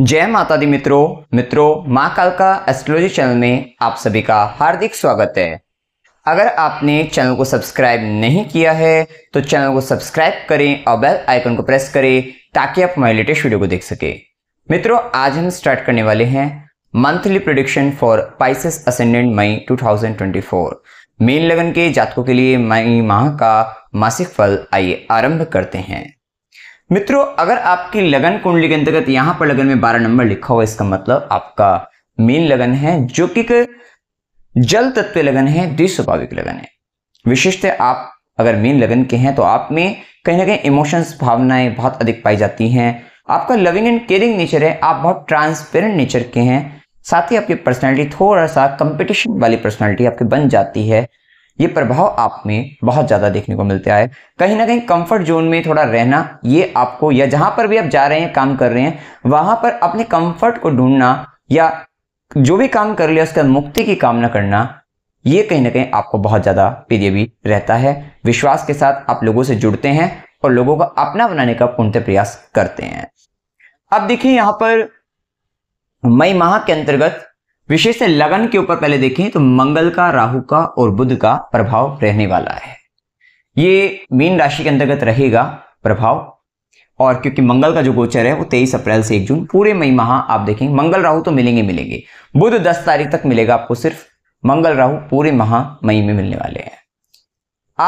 जय माता दी मित्रों मित्रों माँ कालका का एस्ट्रोलॉजी चैनल में आप सभी का हार्दिक स्वागत है अगर आपने चैनल को सब्सक्राइब नहीं किया है तो चैनल को सब्सक्राइब करें और बेल आइकन को प्रेस करें ताकि आप हमारे लेटेस्ट वीडियो को देख सकें मित्रों आज हम स्टार्ट करने वाले हैं monthly prediction for Pisces ascendant मई टू मेन लगन के जातकों के लिए मई माह का मासिक फल आइए आरंभ करते हैं मित्रों अगर आपकी लगन कुंडली के अंतर्गत यहाँ पर लगन में बारह नंबर लिखा हुआ इसका मतलब आपका मेन लगन है जो कि जल तत्व लगन है द्विस्वाभाविक लगन है विशेषतः आप अगर मेन लगन के हैं तो आप में कहीं ना कहीं इमोशंस भावनाएं बहुत अधिक पाई जाती हैं आपका लविंग एंड केयरिंग नेचर है आप बहुत ट्रांसपेरेंट नेचर के हैं साथ ही आपकी पर्सनैलिटी थोड़ा सा कंपटीशन वाली पर्सनैलिटी आपकी बन जाती है ये प्रभाव आप में बहुत ज़्यादा देखने को मिलता है कहीं ना कहीं कंफर्ट जोन में थोड़ा रहना ये आपको या जहां पर भी आप जा रहे हैं काम कर रहे हैं वहां पर अपने कंफर्ट को ढूंढना या जो भी काम कर लिया उसका मुक्ति की कामना करना ये कहीं ना कहीं आपको बहुत ज़्यादा प्रिय भी रहता है विश्वास के साथ आप लोगों से जुड़ते हैं और लोगों को अपना बनाने का पूर्णतः प्रयास करते हैं अब देखिए यहां पर मई माह के अंतर्गत विशेष लगन के ऊपर पहले देखें तो मंगल का राहु का और बुध का प्रभाव रहने वाला है ये मीन राशि के अंतर्गत रहेगा प्रभाव और क्योंकि मंगल का जो गोचर है वो तेईस अप्रैल से एक जून पूरे मई माह आप देखेंगे मंगल राहु तो मिलेंगे मिलेंगे बुध दस तारीख तक मिलेगा आपको सिर्फ मंगल राहु पूरे माह मई में मिलने वाले हैं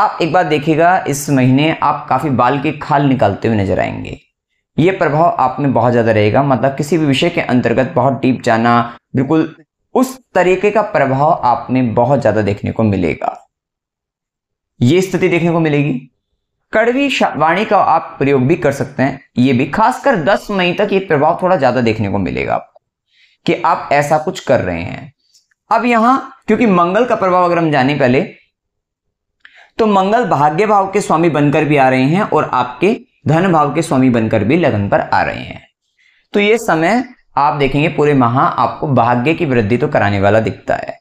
आप एक बार देखिएगा इस महीने आप काफी बाल के खाल निकालते हुए नजर आएंगे ये प्रभाव आप में बहुत ज्यादा रहेगा मतलब किसी भी विषय के अंतर्गत बहुत डीप जाना बिल्कुल उस तरीके का प्रभाव आप में बहुत ज्यादा देखने को मिलेगा ये स्थिति देखने को मिलेगी कड़वी वाणी का आप प्रयोग भी कर सकते हैं ये भी खासकर 10 मई तक ये प्रभाव थोड़ा ज्यादा देखने को मिलेगा आपको कि आप ऐसा कुछ कर रहे हैं अब यहां क्योंकि मंगल का प्रभाव अगर हम जाने पहले तो मंगल भाग्य भाव के स्वामी बनकर भी आ रहे हैं और आपके धन भाव के स्वामी बनकर भी लगन पर आ रहे हैं तो ये समय आप देखेंगे पूरे माह आपको भाग्य की वृद्धि तो कराने वाला दिखता है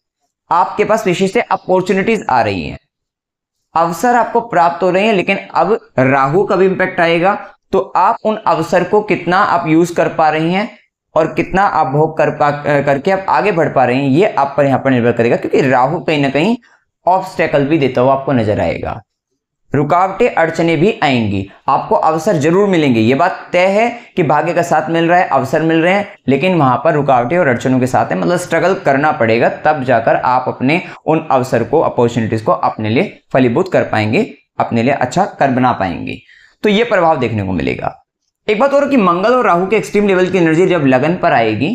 आपके पास विशेष से अपॉर्चुनिटीज आ रही हैं अवसर आपको प्राप्त हो रहे हैं लेकिन अब राहु का भी इम्पैक्ट आएगा तो आप उन अवसर को कितना आप यूज कर पा रही हैं और कितना आप भोग कर पा करके आप आगे बढ़ पा रहे हैं ये आप पर यहाँ पर निर्भर करेगा क्योंकि राहु कहीं ना कहीं ऑब्स्टेकल भी देता हुआ आपको नजर आएगा रुकावटें अड़चने भी आएंगी आपको अवसर जरूर मिलेंगे ये बात तय है कि भाग्य का साथ मिल रहा है अवसर मिल रहे हैं लेकिन वहां पर रुकावटें और अड़चनों के साथ है मतलब स्ट्रगल करना पड़ेगा तब जाकर आप अपने उन अवसर को अपॉर्चुनिटीज को अपने लिए फलीभूत कर पाएंगे अपने लिए अच्छा कर बना पाएंगे तो ये प्रभाव देखने को मिलेगा एक बात और कि मंगल और राहु के एक्सट्रीम लेवल की एनर्जी जब लगन पर आएगी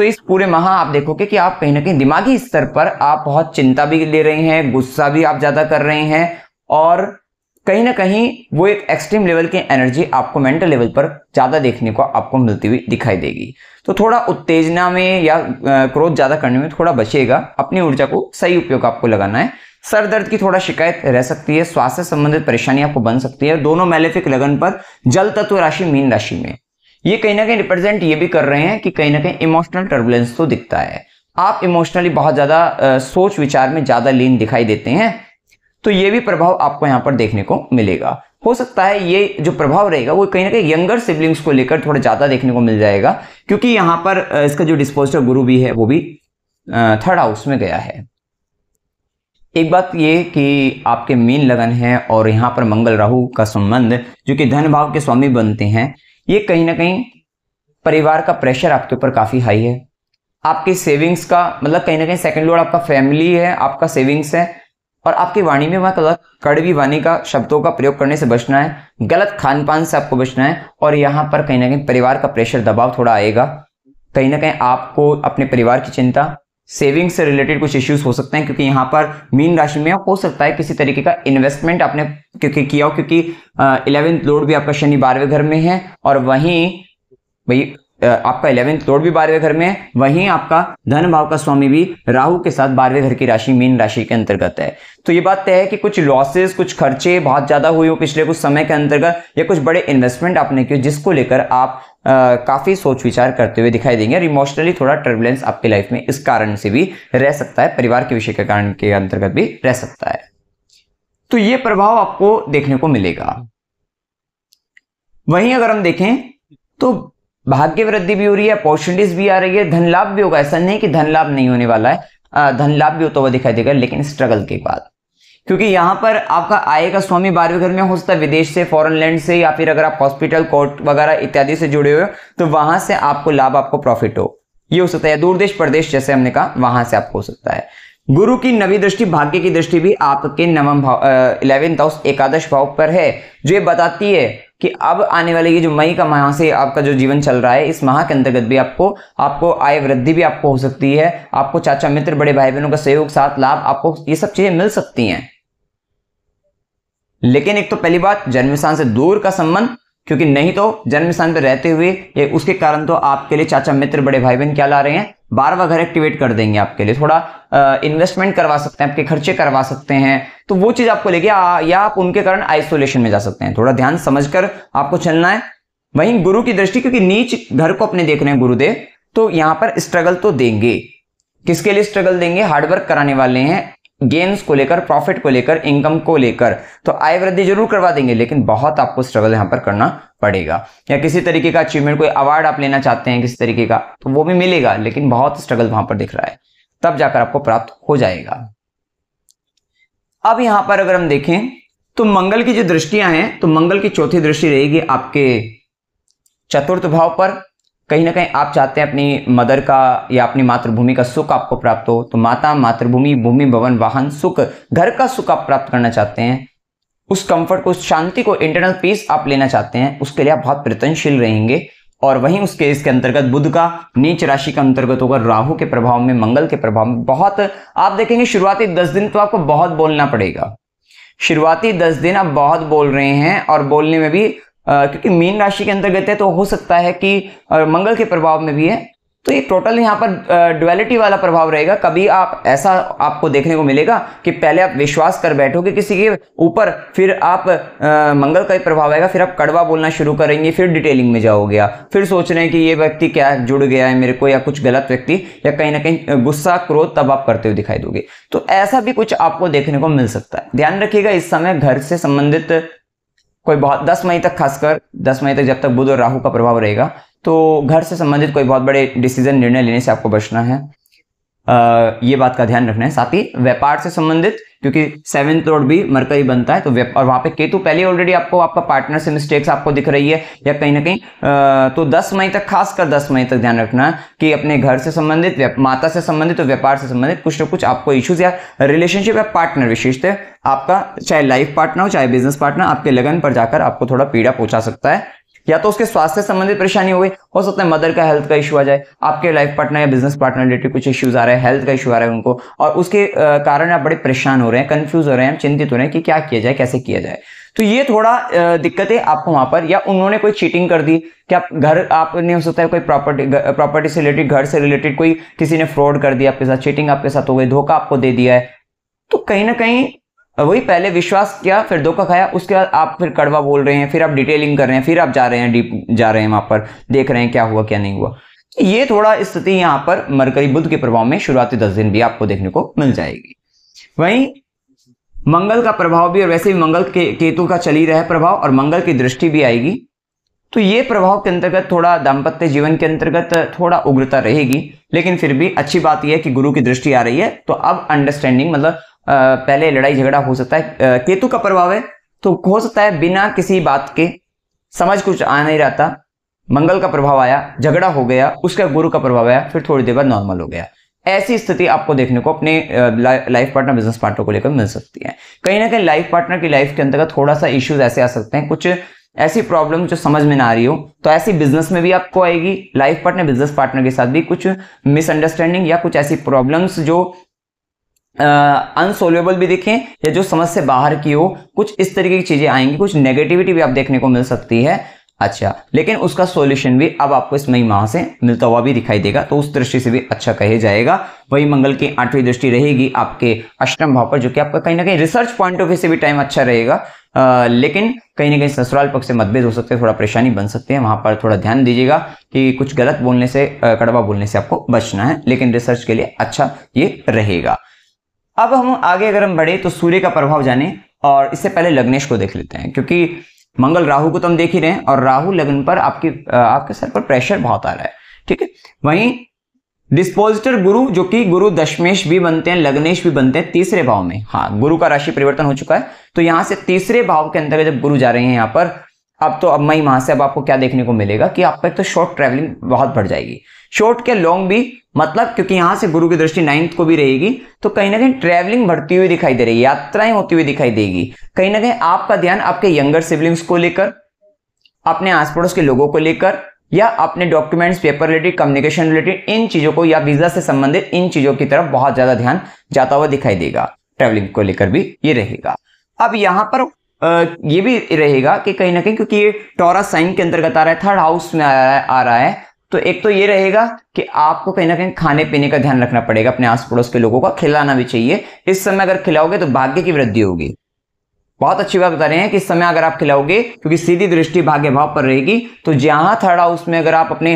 तो इस पूरे माह आप देखोगे कि आप कहीं ना कहीं दिमागी स्तर पर आप बहुत चिंता भी ले रहे हैं गुस्सा भी आप ज़्यादा कर रहे हैं और कहीं ना कहीं वो एक एक्सट्रीम लेवल की एनर्जी आपको मेंटल लेवल पर ज़्यादा देखने को आपको मिलती हुई दिखाई देगी तो थोड़ा उत्तेजना में या क्रोध ज़्यादा करने में थोड़ा बचेगा अपनी ऊर्जा को सही उपयोग आपको लगाना है सर दर्द की थोड़ा शिकायत रह सकती है स्वास्थ्य संबंधित परेशानी आपको बन सकती है दोनों मेलेफिक लगन पर जल तत्व राशि मीन राशि में ये कहीं ना कहीं रिप्रेजेंट ये भी कर रहे हैं कि कहीं ना कहीं इमोशनल टर्बुलेंस तो दिखता है आप इमोशनली बहुत ज़्यादा सोच विचार में ज़्यादा लीन दिखाई देते हैं तो ये भी प्रभाव आपको यहाँ पर देखने को मिलेगा हो सकता है ये जो प्रभाव रहेगा वो कहीं ना कहीं यंगर सिबलिंग्स को लेकर थोड़ा ज़्यादा देखने को मिल जाएगा क्योंकि यहाँ पर इसका जो डिस्पोजिटर गुरु भी है वो भी थर्ड हाउस में गया है एक बात ये कि आपके मीन लगन है और यहाँ पर मंगल राहु का संबंध जो कि धन भाव के स्वामी बनते हैं ये कहीं ना कहीं परिवार का प्रेशर आपके ऊपर काफ़ी हाई है आपके सेविंग्स का मतलब कहीं ना कहीं सेकंड लोड आपका फैमिली है आपका सेविंग्स है और आपकी वाणी में वह कल कड़वी वाणी का शब्दों का प्रयोग करने से बचना है गलत खान पान से आपको बचना है और यहाँ पर कहीं ना कहीं परिवार का प्रेशर दबाव थोड़ा आएगा कहीं ना कहीं आपको अपने परिवार की चिंता सेविंग से रिलेटेड कुछ इश्यूज हो सकते हैं क्योंकि यहाँ पर मीन राशि में हो सकता है किसी तरीके का इन्वेस्टमेंट आपने क्योंकि किया हो क्योंकि इलेवेंथ लोड भी आपका शनि बारहवें घर में है और वहीं भाई आपका इलेवेंथ लोड भी बारहवें घर में है वहीं आपका धन भाव का स्वामी भी राहु के साथ बारहवें घर की राशि मीन राशि के अंतर्गत है तो ये बात तय है कि कुछ लॉसेस कुछ खर्चे बहुत ज्यादा हुए हो पिछले कुछ समय के अंतर्गत या कुछ बड़े इन्वेस्टमेंट आपने किए जिसको लेकर आप आ, काफी सोच विचार करते हुए दिखाई देंगे इमोशनली थोड़ा टर्बुलेंस आपकी लाइफ में इस कारण से भी रह सकता है परिवार के विषय के कारण के अंतर्गत भी रह सकता है तो ये प्रभाव आपको देखने को मिलेगा वहीं अगर हम देखें तो भाग्य वृद्धि भी हो रही है अपॉर्चुनिटीज भी आ रही है धन लाभ भी होगा ऐसा नहीं कि धन लाभ नहीं होने वाला है धन लाभ भी होता हुआ दिखाई देगा लेकिन स्ट्रगल के बाद क्योंकि यहां पर आपका आय का स्वामी बारहवें घर में हो सकता है विदेश से फॉरेन लैंड से या फिर अगर आप हॉस्पिटल कोर्ट वगैरह इत्यादि से जुड़े हुए तो वहां से आपको लाभ आपको प्रॉफिट हो ये हो सकता है दूर देश प्रदेश जैसे हमने कहा वहां से आपको हो सकता है गुरु की नवी दृष्टि भाग्य की दृष्टि भी आपके नवम भाव इलेवेंथ हाउस एकादश भाव पर है जो ये बताती है कि अब आने वाले ये जो मई का माह से आपका जो जीवन चल रहा है इस माह के अंतर्गत भी आपको आपको आय वृद्धि भी आपको हो सकती है आपको चाचा मित्र बड़े भाई बहनों का सहयोग साथ लाभ आपको ये सब चीजें मिल सकती हैं लेकिन एक तो पहली बात जन्म स्थान से दूर का संबंध क्योंकि नहीं तो जन्म स्थान पर रहते हुए ये उसके कारण तो आपके लिए चाचा मित्र बड़े भाई बहन क्या ला रहे हैं बारवा घर एक्टिवेट कर देंगे आपके लिए थोड़ा इन्वेस्टमेंट करवा सकते हैं आपके खर्चे करवा सकते हैं तो वो चीज़ आपको लेके या आप उनके कारण आइसोलेशन में जा सकते हैं थोड़ा ध्यान कर आपको चलना है वहीं गुरु की दृष्टि क्योंकि नीच घर को अपने देख रहे हैं गुरुदेव तो यहाँ पर स्ट्रगल तो देंगे किसके लिए स्ट्रगल देंगे हार्डवर्क कराने वाले हैं गेंस को लेकर प्रॉफिट को लेकर इनकम को लेकर तो आय वृद्धि जरूर करवा देंगे लेकिन बहुत आपको स्ट्रगल यहाँ पर करना पड़ेगा या किसी तरीके का अचीवमेंट कोई अवार्ड आप लेना चाहते हैं किसी तरीके का तो वो भी मिलेगा लेकिन बहुत स्ट्रगल वहां पर दिख रहा है तब जाकर आपको प्राप्त हो जाएगा अब यहां पर अगर हम देखें तो मंगल की जो दृष्टियां हैं तो मंगल की चौथी दृष्टि रहेगी आपके चतुर्थ भाव पर कहीं ना कहीं आप चाहते हैं अपनी मदर का या अपनी मातृभूमि का सुख आपको प्राप्त हो तो माता मातृभूमि भूमि भवन वाहन सुख घर का सुख आप प्राप्त करना चाहते हैं उस कंफर्ट को उस शांति को इंटरनल पीस आप लेना चाहते हैं उसके लिए आप बहुत प्रयत्नशील रहेंगे और वहीं उसके इसके अंतर्गत बुद्ध का नीच राशि के अंतर्गत होगा राहु के प्रभाव में मंगल के प्रभाव में बहुत आप देखेंगे शुरुआती दस दिन तो आपको बहुत बोलना पड़ेगा शुरुआती दस दिन आप बहुत बोल रहे हैं और बोलने में भी क्योंकि मीन राशि के अंतर्गत है तो हो सकता है कि मंगल के प्रभाव में भी है तो ये टोटल यहाँ पर डुअलिटी वाला प्रभाव रहेगा कभी आप ऐसा आपको देखने को मिलेगा कि पहले आप विश्वास कर बैठोगे किसी के ऊपर फिर आप आ, मंगल का ही प्रभाव आएगा फिर आप कड़वा बोलना शुरू करेंगे फिर डिटेलिंग में जाओगे आप फिर सोच रहे हैं कि ये व्यक्ति क्या जुड़ गया है मेरे को या कुछ गलत व्यक्ति या कहीं ना कहीं गुस्सा क्रोध तब आप करते हुए दिखाई दोगे तो ऐसा भी कुछ आपको देखने को मिल सकता है ध्यान रखिएगा इस समय घर से संबंधित कोई बहुत दस मई तक खासकर दस मई तक जब तक बुध और राहु का प्रभाव रहेगा तो घर से संबंधित कोई बहुत बड़े डिसीजन निर्णय लेने से आपको बचना है ये बात का ध्यान रखना है साथ ही व्यापार से संबंधित क्योंकि सेवेंथ रोड भी मरकरी बनता है तो और वहां पे केतु पहले ऑलरेडी आपको आपका पार्टनर से मिस्टेक्स आपको दिख रही है या कहीं ना कहीं तो 10 मई तक खासकर 10 मई तक ध्यान रखना है कि अपने घर से संबंधित माता से संबंधित तो व्यापार से संबंधित कुछ ना कुछ आपको इश्यूज या रिलेशनशिप या पार्टनर विशेषतः आपका चाहे लाइफ पार्टनर हो चाहे बिजनेस पार्टनर आपके लगन पर जाकर आपको थोड़ा पीड़ा पहुंचा सकता है या तो उसके स्वास्थ्य से संबंधित परेशानी हो गई हो सकता है मदर का हेल्थ का इशू आ जाए आपके लाइफ पार्टनर या बिजनेस पार्टनर रिलेटेड कुछ इश्यूज आ रहे हैं हेल्थ का इशू आ रहा है उनको और उसके कारण आप बड़े परेशान हो रहे हैं कंफ्यूज हो रहे हैं चिंतित हो रहे हैं कि क्या किया जाए कैसे किया जाए तो ये थोड़ा दिक्कत है आपको वहां पर या उन्होंने कोई चीटिंग कर दी कि आप घर आपने हो सकता है कोई प्रॉपर्टी प्रॉपर्टी से रिलेटेड घर से रिलेटेड कोई किसी ने फ्रॉड कर दिया आपके साथ चीटिंग आपके साथ हो गई धोखा आपको दे दिया है तो कहीं ना कहीं वही पहले विश्वास किया फिर धोखा खाया उसके बाद आप फिर कड़वा बोल रहे हैं फिर आप डिटेलिंग कर रहे हैं फिर आप जा रहे हैं डीप जा रहे हैं वहां पर देख रहे हैं क्या हुआ क्या नहीं हुआ तो ये थोड़ा स्थिति यहाँ पर मरकरी बुद्ध के प्रभाव में शुरुआती दस दिन भी आपको देखने को मिल जाएगी वहीं मंगल का प्रभाव भी और वैसे भी मंगल के केतु का चली रहा प्रभाव और मंगल की दृष्टि भी आएगी तो ये प्रभाव के अंतर्गत थोड़ा दाम्पत्य जीवन के अंतर्गत थोड़ा उग्रता रहेगी लेकिन फिर भी अच्छी बात यह है कि गुरु की दृष्टि आ रही है तो अब अंडरस्टैंडिंग मतलब पहले लड़ाई झगड़ा हो सकता है केतु का प्रभाव है तो हो सकता है बिना किसी बात के समझ कुछ आ नहीं रहा था मंगल का प्रभाव आया झगड़ा हो गया उसका गुरु का प्रभाव आया फिर थोड़ी देर बाद नॉर्मल हो गया ऐसी स्थिति आपको देखने को अपने लाइफ पार्टनर बिजनेस पार्टनर को लेकर मिल सकती है कहीं ना कहीं लाइफ पार्टनर की लाइफ के अंतर्गत थोड़ा सा इश्यूज ऐसे आ सकते हैं कुछ ऐसी प्रॉब्लम जो समझ में ना आ रही हो तो ऐसी बिजनेस में भी आपको आएगी लाइफ पार्टनर बिजनेस पार्टनर के साथ भी कुछ मिसअंडरस्टैंडिंग या कुछ ऐसी प्रॉब्लम्स जो अनसोल्यूबल भी दिखें या जो समझ से बाहर की हो कुछ इस तरीके की चीज़ें आएंगी कुछ नेगेटिविटी भी आप देखने को मिल सकती है अच्छा लेकिन उसका सॉल्यूशन भी अब आपको इस मई माह से मिलता हुआ भी दिखाई देगा तो उस दृष्टि से भी अच्छा कहे जाएगा वही मंगल की आठवीं दृष्टि रहेगी आपके अष्टम भाव पर जो कि आपका कहीं ना कहीं रिसर्च पॉइंट ऑफ व्यू से भी टाइम अच्छा रहेगा आ, लेकिन कहीं ना कहीं ससुराल पक्ष से मतभेद हो सकते हैं थोड़ा परेशानी बन सकती है वहां पर थोड़ा ध्यान दीजिएगा कि कुछ गलत बोलने से कड़वा बोलने से आपको बचना है लेकिन रिसर्च के लिए अच्छा ये रहेगा अब हम आगे अगर हम बढ़े तो सूर्य का प्रभाव जाने और इससे पहले लग्नेश को देख लेते हैं क्योंकि मंगल राहु को तो हम देख ही रहे हैं और राहु लग्न पर आपकी आपके सर पर प्रेशर बहुत आ रहा है ठीक है वहीं डिस्पोजिटर गुरु जो कि गुरु दशमेश भी बनते हैं लग्नेश भी बनते हैं तीसरे भाव में हाँ गुरु का राशि परिवर्तन हो चुका है तो यहाँ से तीसरे भाव के अंतर्गत जब गुरु जा रहे हैं यहाँ पर अब तो अब मई माह से अब आपको क्या देखने को मिलेगा कि आप एक तो शॉर्ट ट्रैवलिंग बहुत बढ़ जाएगी शॉर्ट के लॉन्ग भी मतलब क्योंकि यहाँ से गुरु की दृष्टि नाइन्थ को भी रहेगी तो कहीं ना कहीं ट्रैवलिंग बढ़ती हुई दिखाई दे रही है यात्राएं होती हुई दिखाई देगी कहीं ना कहीं आपका ध्यान आपके यंगर सिबलिंग्स को लेकर अपने आस पड़ोस के लोगों को लेकर या अपने documents paper related communication related इन चीज़ों को या वीज़ा से संबंधित इन चीज़ों की तरफ बहुत ज़्यादा ध्यान जाता हुआ दिखाई देगा ट्रैवलिंग को लेकर भी ये रहेगा अब यहाँ पर ये भी रहेगा कि कहीं ना कहीं क्योंकि ये टोरा साइन के अंतर्गत आ रहा है थर्ड हाउस में आ रहा है आ रहा है तो एक तो ये रहेगा कि आपको कहीं ना कहीं खाने पीने का ध्यान रखना पड़ेगा अपने आस पड़ोस के लोगों का खिलाना भी चाहिए इस समय अगर खिलाओगे तो भाग्य की वृद्धि होगी बहुत अच्छी बात बता रहे हैं कि इस समय अगर आप खिलाओगे क्योंकि सीधी दृष्टि भाग्य भाव पर रहेगी तो जहां थर्ड हाउस में अगर आप अपने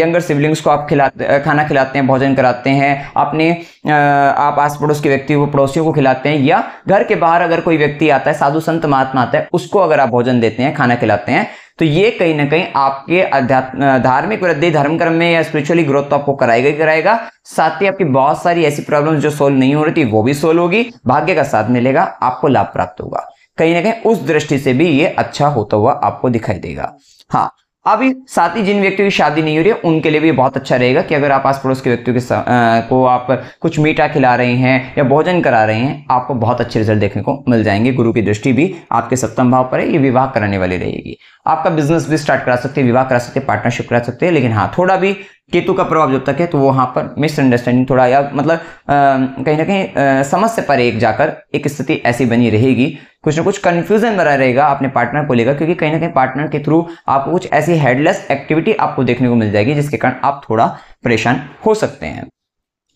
यंगर सिबलिंग्स को आप खिलाते खाना खिलाते हैं भोजन कराते हैं अपने आप आस पड़ोस के व्यक्ति को पड़ोसियों को खिलाते हैं या घर के बाहर अगर कोई व्यक्ति आता है साधु संत महात्मा आता है उसको अगर आप भोजन देते हैं खाना खिलाते हैं तो ये कहीं ना कहीं आपके अध्यात्म धार्मिक वृद्धि धर्म कर्म में या स्पिरिचुअली ग्रोथ तो आपको कराएगा ही कराएगा साथ ही आपकी बहुत सारी ऐसी प्रॉब्लम्स जो सोल्व नहीं हो रही थी वो भी सोल्व होगी भाग्य का साथ मिलेगा आपको लाभ प्राप्त होगा कहीं ना कहीं उस दृष्टि से भी ये अच्छा होता हुआ आपको दिखाई देगा हाँ अभी साथ ही जिन व्यक्तियों की शादी नहीं हो रही है उनके लिए भी बहुत अच्छा रहेगा कि अगर आप आस पड़ोस के व्यक्तियों के आ, को आप कुछ मीठा खिला रहे हैं या भोजन करा रहे हैं आपको बहुत अच्छे रिजल्ट देखने को मिल जाएंगे गुरु की दृष्टि भी आपके सप्तम भाव पर है ये विवाह कराने वाली रहेगी आपका बिजनेस भी स्टार्ट करा सकते हैं विवाह करा सकते हैं पार्टनरशिप करा सकते हैं लेकिन हाँ थोड़ा भी केतु का प्रभाव जब तक है तो वहाँ पर मिसअंडरस्टैंडिंग थोड़ा या मतलब कहीं ना कहीं समझ से पर एक जाकर एक स्थिति ऐसी बनी रहेगी कुछ ना कुछ कन्फ्यूजन बना रहेगा अपने पार्टनर को लेकर क्योंकि कहीं ना कहीं पार्टनर के थ्रू आपको कुछ ऐसी हेडलेस एक्टिविटी आपको देखने को मिल जाएगी जिसके कारण आप थोड़ा परेशान हो सकते हैं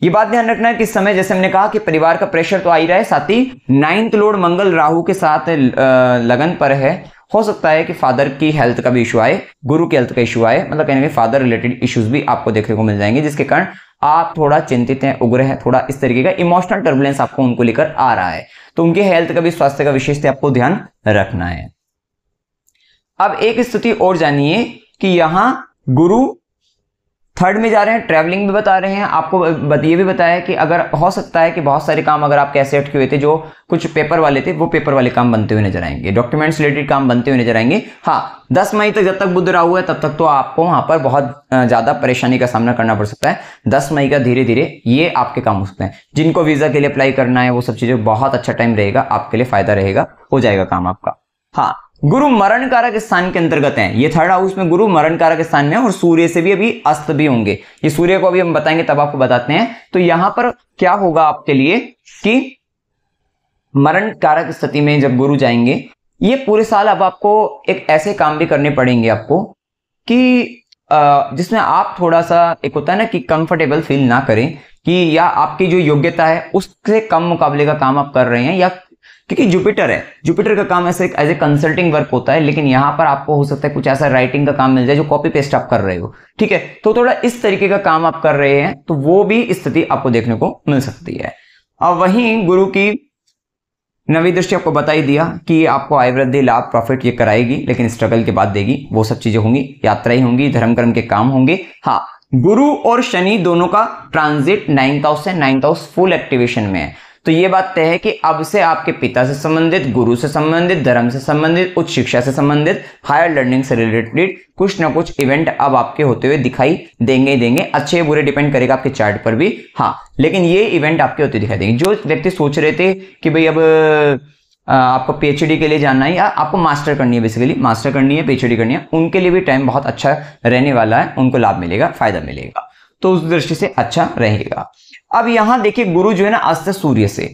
ये बात ध्यान रखना है कि समय जैसे हमने कहा कि परिवार का प्रेशर तो आ ही रहा है साथ ही नाइन्थ लोड मंगल राहु के साथ लगन पर है हो सकता है कि फादर की हेल्थ का भी इशू आए गुरु की हेल्थ का इशू आए मतलब कहने के फादर रिलेटेड इश्यूज भी आपको देखने को मिल जाएंगे जिसके कारण आप थोड़ा चिंतित हैं उग्र हैं थोड़ा इस तरीके का इमोशनल टर्बुलेंस आपको उनको लेकर आ रहा है तो उनके हेल्थ का भी स्वास्थ्य का विशेष आपको ध्यान रखना है अब एक स्थिति और जानिए कि यहां गुरु थर्ड में जा रहे हैं ट्रैवलिंग भी बता रहे हैं आपको ये भी बताया कि अगर हो सकता है कि बहुत सारे काम अगर आपके ऐसे अटके हुए थे जो कुछ पेपर वाले थे वो पेपर वाले काम बनते हुए नजर आएंगे डॉक्यूमेंट्स रिलेटेड काम बनते हुए नजर आएंगे हाँ दस मई तक जब तक बुद्ध राहु है तब तक तो आपको वहां पर बहुत ज्यादा परेशानी का सामना करना पड़ सकता है दस मई का धीरे धीरे ये आपके काम हो सकते हैं जिनको वीजा के लिए अप्लाई करना है वो सब चीजें बहुत अच्छा टाइम रहेगा आपके लिए फायदा रहेगा हो जाएगा काम आपका हाँ गुरु मरण कारक स्थान के अंतर्गत हैं ये थर्ड हाउस में गुरु मरण कारक स्थान में और सूर्य से भी अभी अस्त भी होंगे ये सूर्य को अभी हम बताएंगे तब आपको बताते हैं तो यहां पर क्या होगा आपके लिए कि मरण कारक स्थिति में जब गुरु जाएंगे ये पूरे साल अब आपको एक ऐसे काम भी करने पड़ेंगे आपको कि जिसमें आप थोड़ा सा एक होता है ना कि कंफर्टेबल फील ना करें कि या आपकी जो योग्यता है उससे कम मुकाबले का काम आप कर रहे हैं या क्योंकि जुपिटर है जुपिटर का काम ऐसे एज ए कंसल्टिंग वर्क होता है लेकिन यहाँ पर आपको हो सकता है कुछ ऐसा राइटिंग का काम मिल जाए जो कॉपी पेस्ट आप कर रहे हो ठीक है तो थोड़ा इस तरीके का काम आप कर रहे हैं तो वो भी स्थिति आपको देखने को मिल सकती है अब वहीं गुरु की नवी दृष्टि आपको बता ही दिया कि आपको आय वृद्धि लाभ प्रॉफिट ये कराएगी लेकिन स्ट्रगल के बाद देगी वो सब चीजें होंगी यात्राएं होंगी धर्म कर्म के काम होंगे हाँ गुरु और शनि दोनों का ट्रांजिट नाइन्थ हाउस है नाइन्थ हाउस फुल एक्टिवेशन में है तो ये बात तय है कि अब से आपके पिता से संबंधित गुरु से संबंधित धर्म से संबंधित उच्च शिक्षा से संबंधित हायर लर्निंग से रिलेटेड कुछ ना कुछ इवेंट अब आपके होते हुए दिखाई देंगे ही देंगे अच्छे बुरे डिपेंड करेगा आपके चार्ट पर भी हाँ लेकिन ये इवेंट आपके होते दिखाई देंगे जो व्यक्ति सोच रहे थे कि भाई अब आपको पीएचडी के लिए जाना है या आपको मास्टर करनी है बेसिकली मास्टर करनी है पीएचडी करनी है उनके लिए भी टाइम बहुत अच्छा रहने वाला है उनको लाभ मिलेगा फायदा मिलेगा तो उस दृष्टि से अच्छा रहेगा अब यहां देखिए गुरु जो है ना अस्त सूर्य से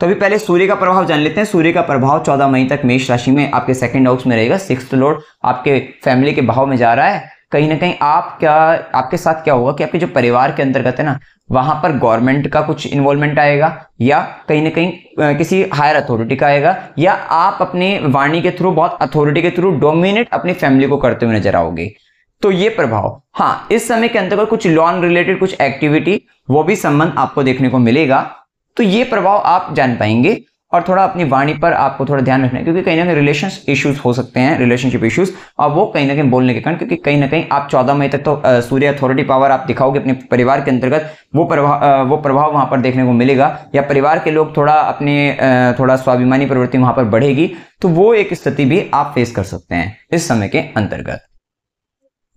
तो अभी पहले सूर्य का प्रभाव जान लेते हैं सूर्य का प्रभाव 14 मई तक मेष राशि में आपके सेकंड हाउस में रहेगा सिक्स लॉर्ड आपके फैमिली के भाव में जा रहा है कहीं ना कहीं आप क्या आपके साथ क्या होगा कि आपके जो परिवार के अंतर्गत है ना वहां पर गवर्नमेंट का कुछ इन्वॉल्वमेंट आएगा या कहीं ना कहीं किसी हायर अथॉरिटी का आएगा या आप अपने वाणी के थ्रू बहुत अथॉरिटी के थ्रू डोमिनेट अपनी फैमिली को करते हुए नजर आओगे तो ये प्रभाव हाँ इस समय के अंतर्गत कुछ लॉन रिलेटेड कुछ एक्टिविटी वो भी संबंध आपको देखने को मिलेगा तो ये प्रभाव आप जान पाएंगे और थोड़ा अपनी वाणी पर आपको थोड़ा ध्यान रखना है क्योंकि कहीं ना कहीं रिलेशन इश्यूज हो सकते हैं रिलेशनशिप इश्यूज और वो कहीं ना कहीं बोलने के कारण क्योंकि कहीं ना कहीं आप चौदह मई तक तो सूर्य अथॉरिटी पावर आप दिखाओगे अपने परिवार के अंतर्गत वो प्रभाव वो प्रभाव वहां पर देखने को मिलेगा या परिवार के लोग थोड़ा अपने थोड़ा स्वाभिमानी प्रवृत्ति वहां पर बढ़ेगी तो वो एक स्थिति भी आप फेस कर सकते हैं इस समय के अंतर्गत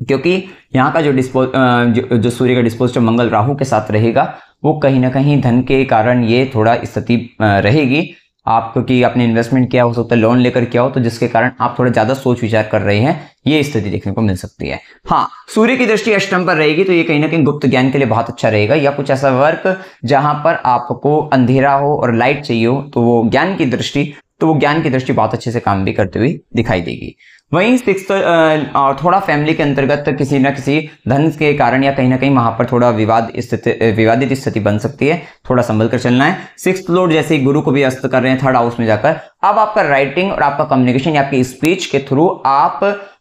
क्योंकि यहाँ का जो डिस्पो जो, जो सूर्य का डिस्पोजिटिव मंगल राहु के साथ रहेगा वो कहीं ना कहीं धन के कारण ये थोड़ा स्थिति रहेगी आप कि आपने इन्वेस्टमेंट किया हो सकता है लोन लेकर किया हो तो जिसके कारण आप थोड़ा ज्यादा सोच विचार कर रहे हैं ये स्थिति देखने को मिल सकती है हाँ सूर्य की दृष्टि अष्टम पर रहेगी तो ये कहीं ना कहीं गुप्त ज्ञान के लिए बहुत अच्छा रहेगा या कुछ ऐसा वर्क जहां पर आपको अंधेरा हो और लाइट चाहिए हो तो वो ज्ञान की दृष्टि तो वो ज्ञान की दृष्टि बहुत अच्छे से काम भी करते हुए दिखाई देगी वहीं सिक्स तो, थोड़ा फैमिली के अंतर्गत किसी न किसी धन के कारण या कहीं ना कहीं वहां पर थोड़ा विवाद स्थिति विवादित स्थिति बन सकती है थोड़ा संभल कर चलना है सिक्स लोड जैसे गुरु को भी अस्त कर रहे हैं थर्ड हाउस में जाकर अब आपका राइटिंग और आपका कम्युनिकेशन या आपकी स्पीच के थ्रू आप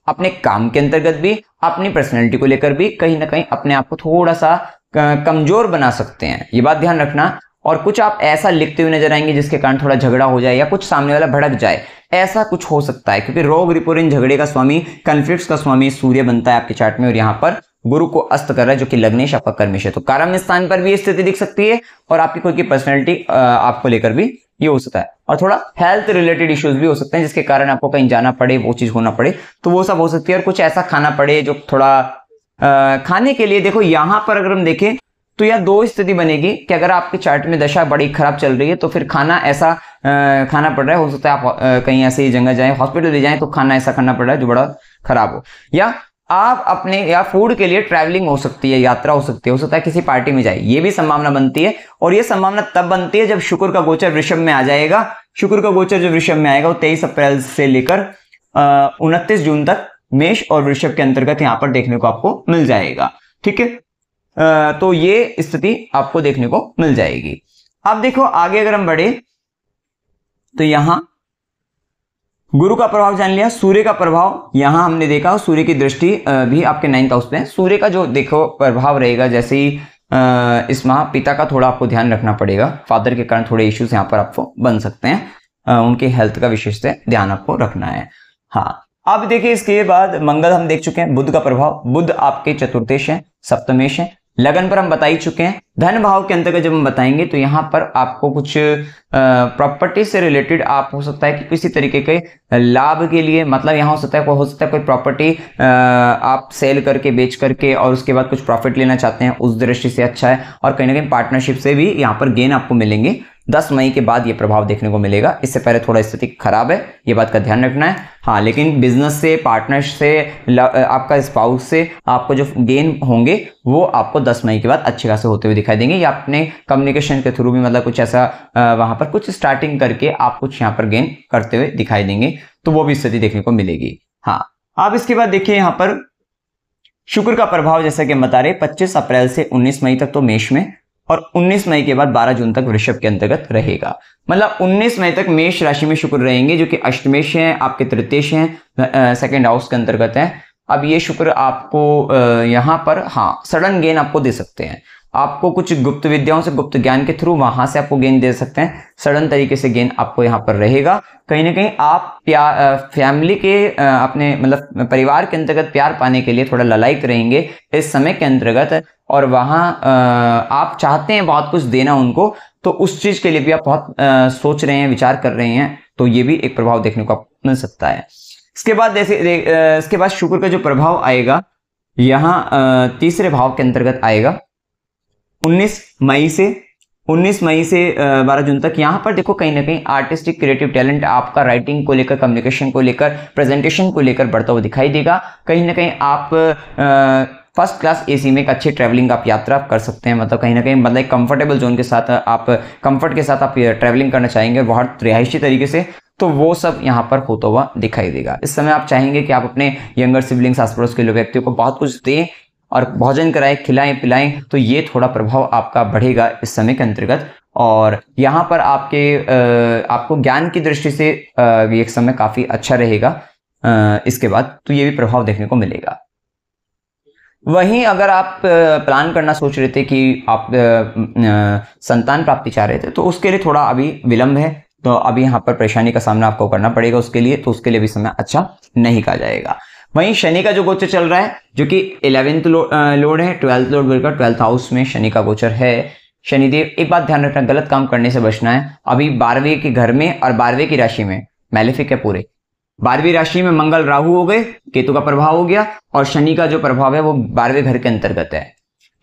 अपने काम के अंतर्गत भी अपनी पर्सनैलिटी को लेकर भी कहीं ना कहीं अपने आप को थोड़ा सा कमजोर बना सकते हैं ये बात ध्यान रखना और कुछ आप ऐसा लिखते हुए नजर आएंगे जिसके कारण थोड़ा झगड़ा हो जाए या कुछ सामने वाला भड़क जाए ऐसा कुछ हो सकता है क्योंकि रोग रिपोर्ट झगड़े का स्वामी कन्फ्लिक्ट का स्वामी सूर्य बनता है आपके चार्ट में और यहाँ पर गुरु को अस्त कर रहा है जो कि लग्नेश आपका कर्मिश है तो कारण स्थान पर भी स्थिति दिख सकती है और आपकी खुद की पर्सनैलिटी आपको लेकर भी ये हो सकता है और थोड़ा हेल्थ रिलेटेड इश्यूज भी हो सकते हैं जिसके कारण आपको कहीं जाना पड़े वो चीज होना पड़े तो वो सब हो सकती है और कुछ ऐसा खाना पड़े जो थोड़ा आ, खाने के लिए देखो यहां पर अगर हम देखें तो यह दो स्थिति बनेगी कि अगर आपके चार्ट में दशा बड़ी खराब चल रही है तो फिर खाना ऐसा खाना पड़ रहा है हो सकता है आप कहीं ऐसे ही जगह जाए हॉस्पिटल ले जाए तो खाना ऐसा खाना पड़ रहा है जो बड़ा खराब हो या आप अपने या फूड के लिए ट्रैवलिंग हो सकती है यात्रा हो सकती है हो सकता है किसी पार्टी में जाए ये भी संभावना बनती है और ये संभावना तब बनती है जब शुक्र का गोचर वृषभ में आ जाएगा शुक्र का गोचर जो वृषभ में आएगा वो तेईस अप्रैल से लेकर उनतीस जून तक मेष और वृषभ के अंतर्गत यहाँ पर देखने को आपको मिल जाएगा ठीक है तो ये स्थिति आपको देखने को मिल जाएगी अब देखो आगे अगर हम बढ़े तो यहां गुरु का प्रभाव जान लिया सूर्य का प्रभाव यहां हमने देखा सूर्य की दृष्टि भी आपके नाइन्थ हाउस पे है सूर्य का जो देखो प्रभाव रहेगा जैसे ही इस माह पिता का थोड़ा आपको ध्यान रखना पड़ेगा फादर के कारण थोड़े इश्यूज यहाँ पर आपको बन सकते हैं उनके हेल्थ का विशेष से ध्यान आपको रखना है हाँ अब देखिए इसके बाद मंगल हम देख चुके हैं बुद्ध का प्रभाव बुद्ध आपके चतुर्देश है सप्तमेश है लगन पर हम बता ही चुके हैं धन भाव के अंतर्गत जब हम बताएंगे तो यहाँ पर आपको कुछ प्रॉपर्टी से रिलेटेड आप हो सकता है कि किसी तरीके के लाभ के लिए मतलब यहाँ हो सकता है हो सकता है कोई प्रॉपर्टी आप सेल करके बेच करके और उसके बाद कुछ प्रॉफिट लेना चाहते हैं उस दृष्टि से अच्छा है और कहीं ना कहीं पार्टनरशिप से भी यहाँ पर गेन आपको मिलेंगे दस मई के बाद ये प्रभाव देखने को मिलेगा इससे पहले थोड़ा स्थिति खराब है ये बात का ध्यान रखना है हाँ लेकिन बिजनेस से पार्टनर से आपका स्पाउस से आपको जो गेन होंगे वो आपको 10 मई के बाद अच्छे खासे होते हुए दिखाई देंगे या अपने कम्युनिकेशन के थ्रू भी मतलब कुछ ऐसा वहाँ पर कुछ स्टार्टिंग करके आप कुछ यहाँ पर गेन करते हुए दिखाई देंगे तो वो भी स्थिति देखने को मिलेगी हाँ आप इसके बाद देखिए यहाँ पर शुक्र का प्रभाव जैसा कि हम बता रहे पच्चीस अप्रैल से 19 मई तक तो मेष में और 19 मई के बाद 12 जून तक वृषभ के अंतर्गत रहेगा मतलब 19 मई तक मेष राशि में शुक्र रहेंगे जो कि अष्टमेश हैं आपके तृतीयश हैं सेकेंड हाउस के अंतर्गत है अब ये शुक्र आपको यहाँ पर हाँ सडन गेन आपको दे सकते हैं आपको कुछ गुप्त विद्याओं से गुप्त ज्ञान के थ्रू वहां से आपको गेन दे सकते हैं सडन तरीके से गेन आपको यहाँ पर रहेगा कहीं ना कहीं आप प्यार फैमिली के अपने मतलब परिवार के अंतर्गत प्यार पाने के लिए थोड़ा ललायक रहेंगे इस समय के अंतर्गत और वहाँ आप चाहते हैं बहुत कुछ देना उनको तो उस चीज के लिए भी आप बहुत सोच रहे हैं विचार कर रहे हैं तो ये भी एक प्रभाव देखने को मिल सकता है इसके बाद जैसे इसके बाद शुक्र का जो प्रभाव आएगा यहाँ तीसरे भाव के अंतर्गत आएगा 19 मई से 19 मई से 12 जून तक यहाँ पर देखो कहीं ना कहीं आर्टिस्टिक क्रिएटिव टैलेंट आपका राइटिंग को लेकर कम्युनिकेशन को लेकर प्रेजेंटेशन को लेकर बढ़ता हुआ दिखाई देगा कहीं ना कहीं आप फर्स्ट क्लास एसी में एक अच्छे ट्रैवलिंग आप यात्रा कर सकते हैं मतलब कहीं ना कहीं मतलब एक कंफर्टेबल जोन के साथ आप कंफर्ट के साथ आप ट्रैवलिंग करना चाहेंगे बहुत रिहायशी तरीके से तो वो सब यहाँ पर होता हुआ दिखाई देगा इस समय आप चाहेंगे कि आप अपने यंगर सिबलिंग्स आस पड़ोस के लोग व्यक्तियों को बहुत कुछ दें और भोजन कराएं खिलाएं पिलाएं तो ये थोड़ा प्रभाव आपका बढ़ेगा इस समय के अंतर्गत और यहाँ पर आपके आपको ज्ञान की दृष्टि से ये समय काफ़ी अच्छा रहेगा इसके बाद तो ये भी प्रभाव देखने को मिलेगा वहीं अगर आप प्लान करना सोच रहे थे कि आप संतान प्राप्ति चाह रहे थे तो उसके लिए थोड़ा अभी विलंब है तो अभी यहाँ पर परेशानी का सामना आपको करना पड़ेगा उसके लिए तो उसके लिए भी समय अच्छा नहीं कहा जाएगा वहीं शनि का जो गोचर चल रहा है जो कि इलेवेंथ लो, लोड है ट्वेल्थ लोड बोलकर ट्वेल्थ हाउस में शनि का गोचर है शनिदेव एक बात ध्यान रखना गलत काम करने से बचना है अभी बारहवीं के घर में और बारहवीं की राशि में मैलिफिक है पूरे बारहवीं राशि में मंगल राहु हो गए केतु का प्रभाव हो गया और शनि का जो प्रभाव है वो बारहवें घर के अंतर्गत है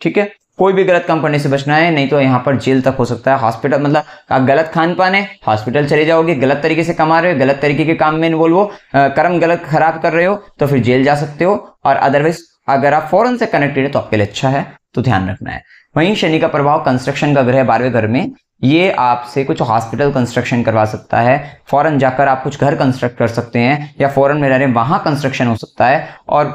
ठीक है कोई भी गलत काम करने से बचना है नहीं तो यहाँ पर जेल तक हो सकता है हॉस्पिटल मतलब आप गलत खान पान है हॉस्पिटल चले जाओगे गलत तरीके से कमा रहे हो गलत तरीके के काम में इन्वॉल्व हो कर्म गलत खराब कर रहे हो तो फिर जेल जा सकते हो और अदरवाइज अगर आप फॉरन से कनेक्टेड है तो आपके लिए अच्छा है तो ध्यान रखना है वहीं शनि का प्रभाव कंस्ट्रक्शन का ग्रह बारहवें घर में ये आपसे कुछ हॉस्पिटल कंस्ट्रक्शन करवा सकता है फ़ौरन जाकर आप कुछ घर कंस्ट्रक्ट कर सकते हैं या फ़ौरन में रह रहे वहाँ कंस्ट्रक्शन हो सकता है और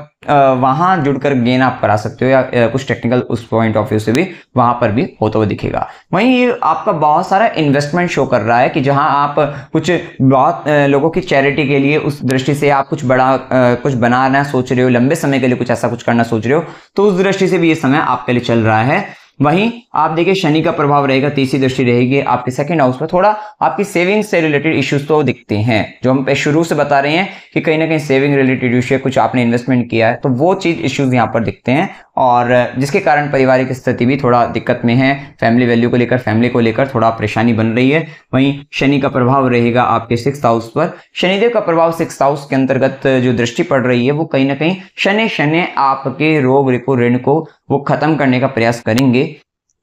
वहाँ जुड़कर गेन आप करा सकते हो या कुछ टेक्निकल उस पॉइंट ऑफ व्यू से भी वहाँ पर भी होता हुआ दिखेगा वहीं ये आपका बहुत सारा इन्वेस्टमेंट शो कर रहा है कि जहाँ आप कुछ बहुत लोगों की चैरिटी के लिए उस दृष्टि से आप कुछ बड़ा कुछ बनाना सोच रहे हो लंबे समय के लिए कुछ ऐसा कुछ करना सोच रहे हो तो उस दृष्टि से भी ये समय आपके लिए चल रहा है वहीं आप देखिए शनि का प्रभाव रहेगा तीसरी दृष्टि रहेगी आपके सेकंड हाउस पर थोड़ा आपकी सेविंग से रिलेटेड इश्यूज तो दिखते हैं जो हम शुरू से बता रहे हैं कि कहीं ना कहीं सेविंग रिलेटेड इश्यू है कुछ आपने इन्वेस्टमेंट किया है तो वो चीज़ इश्यूज यहाँ पर दिखते हैं और जिसके कारण पारिवारिक स्थिति भी थोड़ा दिक्कत में है फैमिली वैल्यू को लेकर फैमिली को लेकर थोड़ा परेशानी बन रही है वहीं शनि का प्रभाव रहेगा आपके सिक्स हाउस पर शनिदेव का प्रभाव सिक्स हाउस के अंतर्गत जो दृष्टि पड़ रही है वो कहीं ना कहीं शनि शनि आपके रोग रिपो ऋण को वो खत्म करने का प्रयास करेंगे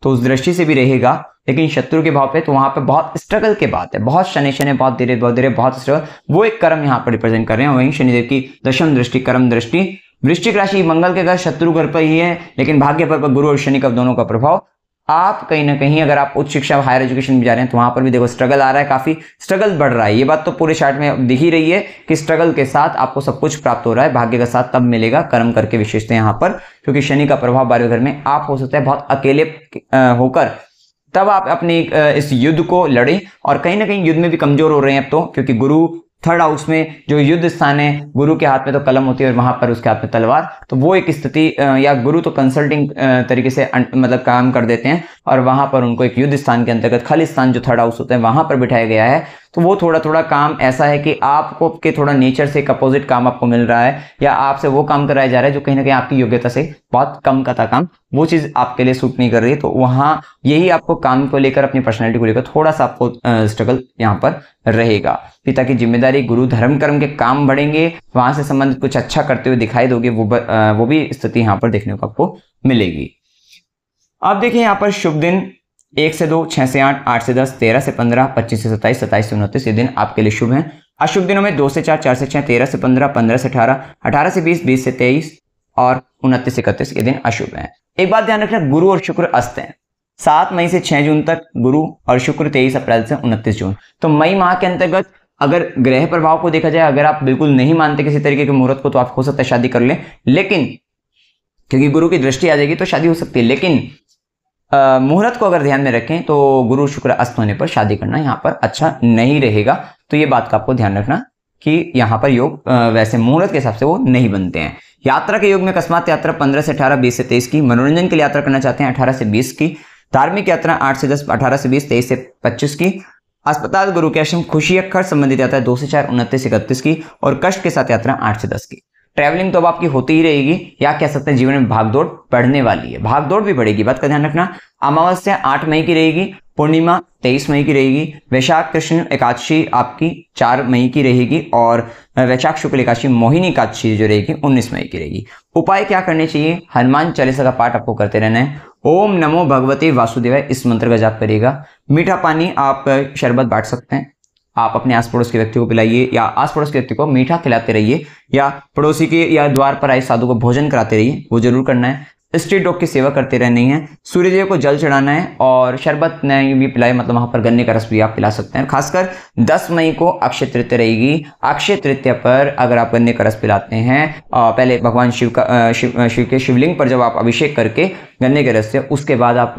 तो उस दृष्टि से भी रहेगा लेकिन शत्रु के भाव पे तो वहां पे बहुत स्ट्रगल के बात है बहुत शनि शनि बहुत धीरे बहुत धीरे बहुत स्ट्रगल वो एक कर्म यहाँ पर रिप्रेजेंट कर रहे हैं वहीं शनिदेव की दशम दृष्टि कर्म दृष्टि वृश्चिक राशि मंगल के घर शत्रु घर पर ही है लेकिन भाग्य पर, पर गुरु और शनि का दोनों का प्रभाव आप कहीं ना कहीं अगर आप उच्च शिक्षा हायर एजुकेशन में जा रहे हैं तो वहां पर भी देखो स्ट्रगल आ रहा है काफी स्ट्रगल बढ़ रहा है ये बात तो पूरे चार्ट में दिख ही रही है कि स्ट्रगल के साथ आपको सब कुछ प्राप्त हो रहा है भाग्य का साथ तब मिलेगा कर्म करके विशेषता यहाँ पर क्योंकि शनि का प्रभाव बारहवें घर में आप हो सकता है बहुत अकेले होकर तब आप अपने इस युद्ध को लड़ें और कहीं ना कहीं युद्ध में भी कमजोर हो रहे हैं अब तो क्योंकि गुरु थर्ड हाउस में जो युद्ध स्थान है गुरु के हाथ में तो कलम होती है और वहां पर उसके हाथ में तलवार तो वो एक स्थिति या गुरु तो कंसल्टिंग तरीके से अं, मतलब काम कर देते हैं और वहां पर उनको एक युद्ध स्थान के अंतर्गत खालिस्तान जो थर्ड हाउस होता है वहां पर बिठाया गया है तो वो थोड़ा थोड़ा काम ऐसा है कि आपको के थोड़ा नेचर से एक अपोजिट काम आपको मिल रहा है या आपसे वो काम कराया जा रहा है जो कहीं ना कहीं आपकी योग्यता से बहुत कम का था काम वो चीज़ आपके लिए सूट नहीं कर रही तो वहाँ यही आपको काम को लेकर अपनी पर्सनैलिटी को लेकर थोड़ा सा आपको स्ट्रगल यहाँ पर रहेगा पिता की जिम्मेदारी गुरु धर्म कर्म के काम बढ़ेंगे वहाँ से संबंधित कुछ अच्छा करते हुए दिखाई दोगे वो वो भी स्थिति यहाँ पर देखने को आपको मिलेगी आप देखिए यहाँ पर शुभ दिन एक से दो छः से आठ आठ से दस तेरह से पंद्रह पच्चीस से सत्ताईस सत्ताईस से उनतीस ये दिन आपके लिए शुभ हैं अशुभ दिनों में दो से चार चार से छः तेरह से पंद्रह पंद्रह से अठारह अठारह से बीस बीस से तेईस और उनतीस से इकतीस ये दिन अशुभ हैं एक बात ध्यान रखना गुरु और शुक्र अस्त हैं सात मई से छह जून तक गुरु और शुक्र तेईस अप्रैल से उनतीस जून तो मई माह के अंतर्गत अगर ग्रह प्रभाव को देखा जाए अगर आप बिल्कुल नहीं मानते किसी तरीके के मुहूर्त को तो आप हो सकता है शादी कर लें लेकिन क्योंकि गुरु की दृष्टि आ जाएगी तो शादी हो सकती है लेकिन मुहूर्त को अगर ध्यान में रखें तो गुरु शुक्र अस्त होने पर शादी करना यहाँ पर अच्छा नहीं रहेगा तो ये बात का आपको ध्यान रखना कि यहाँ पर योग वैसे मुहूर्त के हिसाब से वो नहीं बनते हैं यात्रा के योग में अकस्मात यात्रा 15 से 18, 20 से 23 की मनोरंजन के लिए यात्रा करना चाहते हैं 18 से 20 की धार्मिक यात्रा 8 से 10, 18 से 20, 23 से 25 की अस्पताल गुरु के आश्रम खुशी अखर संबंधित यात्रा दो से चार उनतीस इकतीस की और कष्ट के साथ यात्रा आठ से दस की ट्रैवलिंग तो अब आपकी होती ही रहेगी या कह सकते हैं जीवन में भागदौड़ बढ़ने वाली है भागदौड़ भी बढ़ेगी बात का ध्यान रखना अमावस्या आठ मई की रहेगी पूर्णिमा तेईस मई की रहेगी वैशाख कृष्ण एकादशी आपकी चार मई की रहेगी और वैशाख शुक्ल एकादशी मोहिनी एकादशी जो रहेगी उन्नीस मई की रहेगी उपाय क्या करने चाहिए हनुमान चालीसा का पाठ आपको करते रहना है ओम नमो भगवते वासुदेवाय इस मंत्र का जाप करिएगा मीठा पानी आप शरबत बांट सकते हैं आप अपने आस पड़ोस के व्यक्ति को पिलाइए या आस पड़ोस के व्यक्ति को मीठा खिलाते रहिए या पड़ोसी के या द्वार पर आए साधु को भोजन कराते रहिए वो जरूर करना है स्ट्रीट डॉग की सेवा करते रहनी है सूर्यदेव को जल चढ़ाना है और शरबत नहीं भी पिलाए मतलब वहाँ पर गन्ने का रस भी आप पिला सकते हैं खासकर 10 मई को अक्षय तृतीय रहेगी अक्षय तृतीय पर अगर आप गन्ने का रस पिलाते हैं पहले भगवान शिव का शिव शिव के शिवलिंग पर जब आप अभिषेक करके गन्ने के रस से उसके बाद आप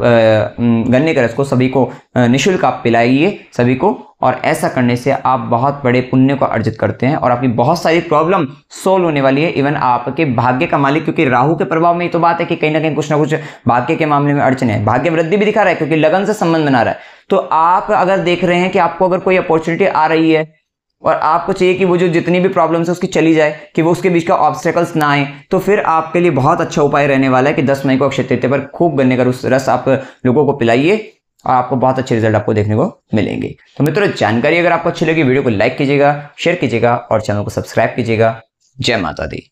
गन्ने के रस को सभी को निःशुल्क आप पिलाइए सभी को और ऐसा करने से आप बहुत बड़े पुण्य को अर्जित करते हैं और आपकी बहुत सारी प्रॉब्लम सोल्व होने वाली है इवन आपके भाग्य का मालिक क्योंकि राहु के प्रभाव में ये तो बात है कि कहीं ना कहीं कुछ ना कुछ भाग्य के मामले में अड़चने हैं भाग्य वृद्धि भी दिखा रहा है क्योंकि लगन से संबंध बना रहा है तो आप अगर देख रहे हैं कि आपको अगर कोई अपॉर्चुनिटी आ रही है और आपको चाहिए कि वो जो जितनी भी प्रॉब्लम है उसकी चली जाए कि वो उसके बीच का ऑब्स्टेकल्स ना आए तो फिर आपके लिए बहुत अच्छा उपाय रहने वाला है कि 10 मई को अक्षय तृतीय पर खूब गन्ने का रस आप लोगों को पिलाइए और आपको बहुत अच्छे रिजल्ट आपको देखने को मिलेंगे तो मित्रों जानकारी अगर आपको अच्छी लगी वीडियो को लाइक कीजिएगा शेयर कीजिएगा और चैनल को सब्सक्राइब कीजिएगा जय माता दी